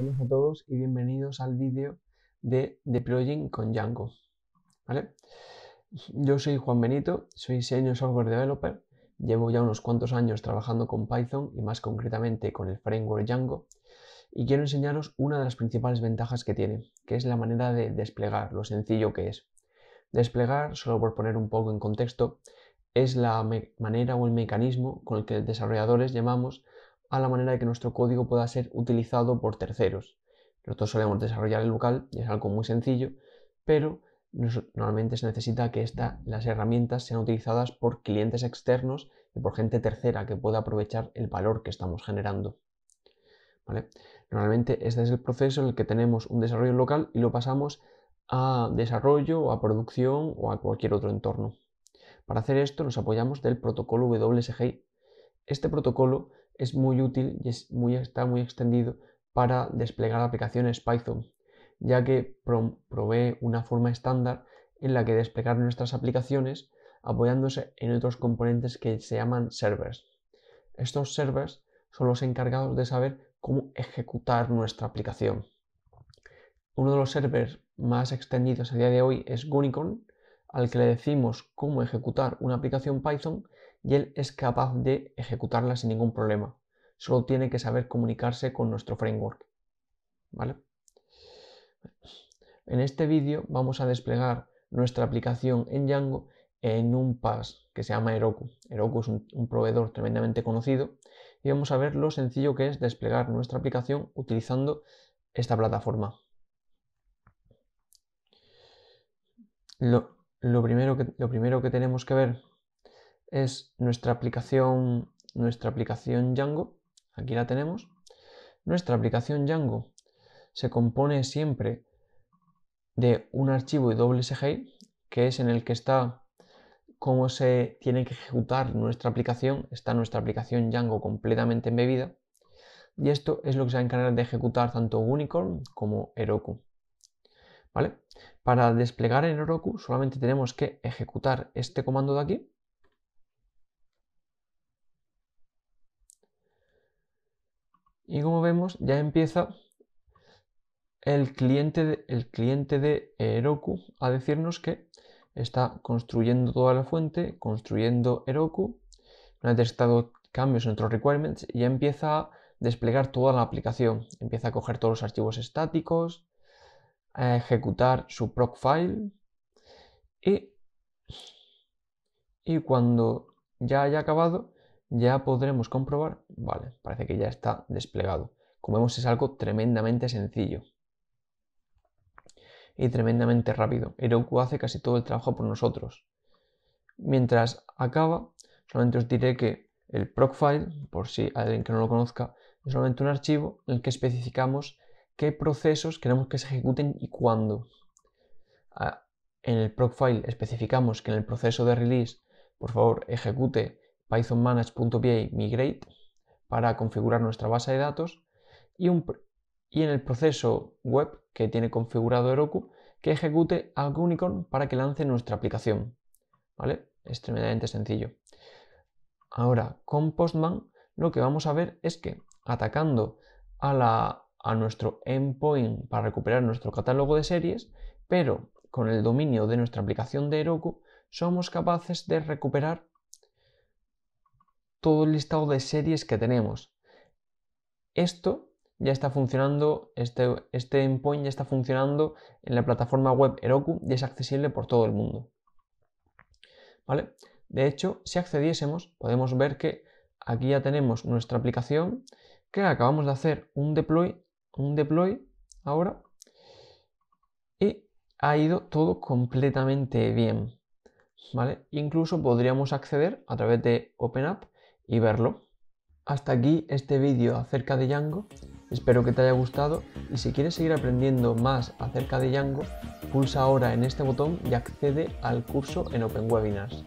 Hola a todos y bienvenidos al vídeo de Deploying con Django. ¿Vale? Yo soy Juan Benito, soy Senior Software Developer, llevo ya unos cuantos años trabajando con Python y más concretamente con el framework Django y quiero enseñaros una de las principales ventajas que tiene, que es la manera de desplegar, lo sencillo que es. Desplegar, solo por poner un poco en contexto, es la manera o el mecanismo con el que los desarrolladores llamamos a la manera de que nuestro código pueda ser utilizado por terceros. Nosotros solemos desarrollar el local y es algo muy sencillo, pero normalmente se necesita que las herramientas sean utilizadas por clientes externos y por gente tercera que pueda aprovechar el valor que estamos generando. ¿Vale? Normalmente este es el proceso en el que tenemos un desarrollo local y lo pasamos a desarrollo, a producción o a cualquier otro entorno. Para hacer esto nos apoyamos del protocolo WSGI. Este protocolo es muy útil y está muy extendido para desplegar aplicaciones Python, ya que provee una forma estándar en la que desplegar nuestras aplicaciones apoyándose en otros componentes que se llaman servers. Estos servers son los encargados de saber cómo ejecutar nuestra aplicación. Uno de los servers más extendidos a día de hoy es Gunicon, al que le decimos cómo ejecutar una aplicación Python y él es capaz de ejecutarla sin ningún problema solo tiene que saber comunicarse con nuestro framework. ¿Vale? En este vídeo vamos a desplegar nuestra aplicación en Django en un pass que se llama Heroku. Heroku es un, proveedor tremendamente conocido y vamos a ver lo sencillo que es desplegar nuestra aplicación utilizando esta plataforma. Lo, primero, que, lo primero que tenemos que ver es nuestra aplicación, nuestra aplicación Django aquí la tenemos, nuestra aplicación Django se compone siempre de un archivo .sgi que es en el que está cómo se tiene que ejecutar nuestra aplicación, está nuestra aplicación Django completamente embebida, y esto es lo que se va a encargar de ejecutar tanto Unicorn como Heroku. ¿Vale? Para desplegar en Heroku solamente tenemos que ejecutar este comando de aquí, Y como vemos, ya empieza el cliente de, el cliente de Heroku a decirnos que está construyendo toda la fuente, construyendo Heroku, no ha detectado cambios en otros requirements y ya empieza a desplegar toda la aplicación. Empieza a coger todos los archivos estáticos, a ejecutar su proc file y cuando ya haya acabado, ya podremos comprobar, vale, parece que ya está desplegado. Como vemos es algo tremendamente sencillo y tremendamente rápido. Heroku hace casi todo el trabajo por nosotros. Mientras acaba, solamente os diré que el Procfile por si alguien que no lo conozca, es solamente un archivo en el que especificamos qué procesos queremos que se ejecuten y cuándo. Ah, en el Procfile especificamos que en el proceso de release, por favor, ejecute pythonmanage.pa migrate para configurar nuestra base de datos y, un, y, en el proceso web que tiene configurado Heroku que ejecute a Unicorn para que lance nuestra aplicación. ¿Vale? Es sencillo. Ahora, con Postman lo que vamos a ver es que atacando a, la, a nuestro endpoint para recuperar nuestro catálogo de series, pero con el dominio de nuestra aplicación de Heroku, somos capaces de recuperar todo el listado de series que tenemos. Esto ya está funcionando, este, este endpoint ya está funcionando en la plataforma web Heroku y es accesible por todo el mundo. ¿Vale? De hecho, si accediésemos, podemos ver que aquí ya tenemos nuestra aplicación que acabamos de hacer un deploy, un deploy ahora y ha ido todo completamente bien. ¿Vale? Incluso podríamos acceder a través de OpenApp y verlo. Hasta aquí este vídeo acerca de Django, espero que te haya gustado y si quieres seguir aprendiendo más acerca de Django, pulsa ahora en este botón y accede al curso en Open Webinars.